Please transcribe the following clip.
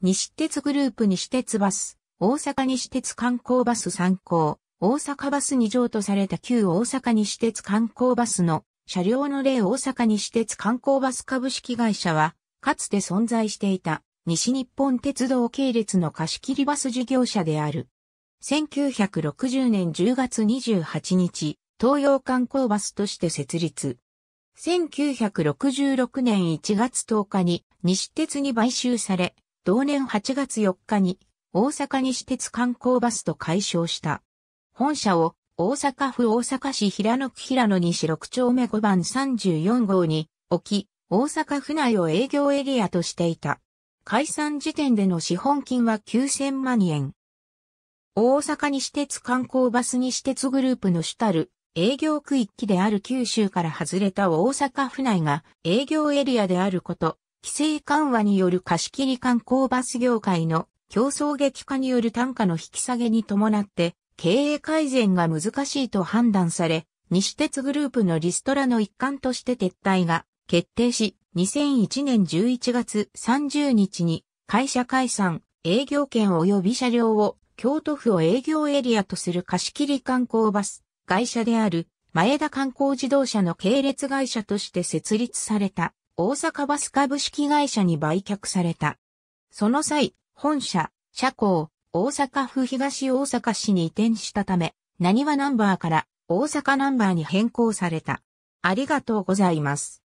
西鉄グループ西鉄バス、大阪西鉄観光バス参考、大阪バスに譲渡された旧大阪西鉄観光バスの車両の例大阪西鉄観光バス株式会社は、かつて存在していた西日本鉄道系列の貸し切りバス事業者である。1960年10月28日、東洋観光バスとして設立。1966年1月10日に西鉄に買収され、同年8月4日に大阪西鉄観光バスと解消した。本社を大阪府大阪市平野区平野西6丁目5番34号に置き、大阪府内を営業エリアとしていた。解散時点での資本金は9000万円。大阪西鉄観光バス西鉄グループの主たる営業区域である九州から外れた大阪府内が営業エリアであること、規制緩和による貸切観光バス業界の競争激化による単価の引き下げに伴って、経営改善が難しいと判断され、西鉄グループのリストラの一環として撤退が決定し、2001年11月30日に会社解散、営業権及び車両を京都府を営業エリアとする貸切観光バス会社である前田観光自動車の系列会社として設立された。大阪バス株式会社に売却された。その際、本社、社交、大阪府東大阪市に移転したため、何はナンバーから大阪ナンバーに変更された。ありがとうございます。